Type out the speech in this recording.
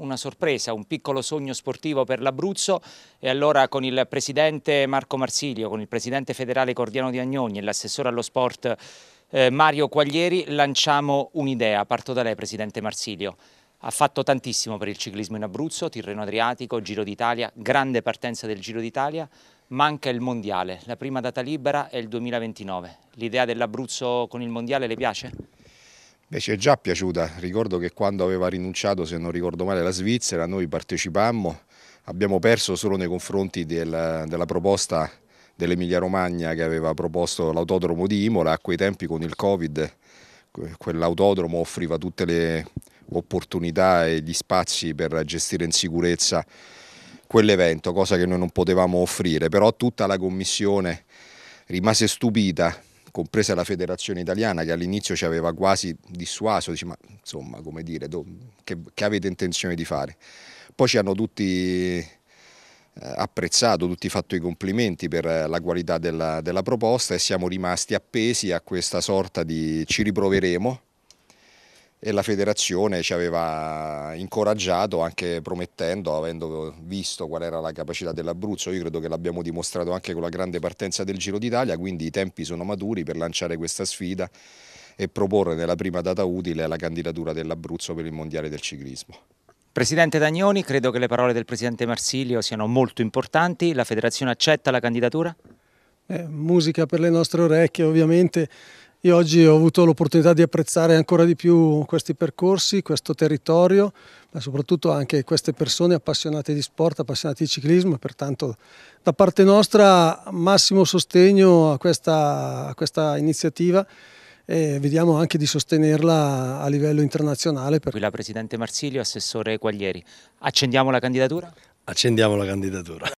una sorpresa, un piccolo sogno sportivo per l'Abruzzo e allora con il presidente Marco Marsilio, con il presidente federale Cordiano di Agnoni e l'assessore allo sport eh, Mario Quaglieri lanciamo un'idea. Parto da lei presidente Marsilio. Ha fatto tantissimo per il ciclismo in Abruzzo, Tirreno Adriatico, Giro d'Italia, grande partenza del Giro d'Italia, manca il Mondiale, la prima data libera è il 2029. L'idea dell'Abruzzo con il Mondiale le piace? Beh, ci è già piaciuta, ricordo che quando aveva rinunciato, se non ricordo male, la Svizzera, noi partecipammo, abbiamo perso solo nei confronti del, della proposta dell'Emilia Romagna che aveva proposto l'autodromo di Imola, a quei tempi con il Covid quell'autodromo offriva tutte le opportunità e gli spazi per gestire in sicurezza quell'evento, cosa che noi non potevamo offrire, però tutta la commissione rimase stupita compresa la federazione italiana che all'inizio ci aveva quasi dissuaso, dice, ma insomma come dire, che, che avete intenzione di fare? Poi ci hanno tutti eh, apprezzato, tutti fatto i complimenti per la qualità della, della proposta e siamo rimasti appesi a questa sorta di ci riproveremo, e la federazione ci aveva incoraggiato anche promettendo, avendo visto qual era la capacità dell'Abruzzo, io credo che l'abbiamo dimostrato anche con la grande partenza del Giro d'Italia, quindi i tempi sono maturi per lanciare questa sfida e proporre nella prima data utile la candidatura dell'Abruzzo per il Mondiale del Ciclismo. Presidente Dagnoni, credo che le parole del Presidente Marsilio siano molto importanti, la federazione accetta la candidatura? Eh, musica per le nostre orecchie ovviamente, io oggi ho avuto l'opportunità di apprezzare ancora di più questi percorsi, questo territorio, ma soprattutto anche queste persone appassionate di sport, appassionate di ciclismo pertanto da parte nostra massimo sostegno a questa, a questa iniziativa e vediamo anche di sostenerla a livello internazionale. Per... Qui la Presidente Marsilio, Assessore Quaglieri. Accendiamo la candidatura? Accendiamo la candidatura.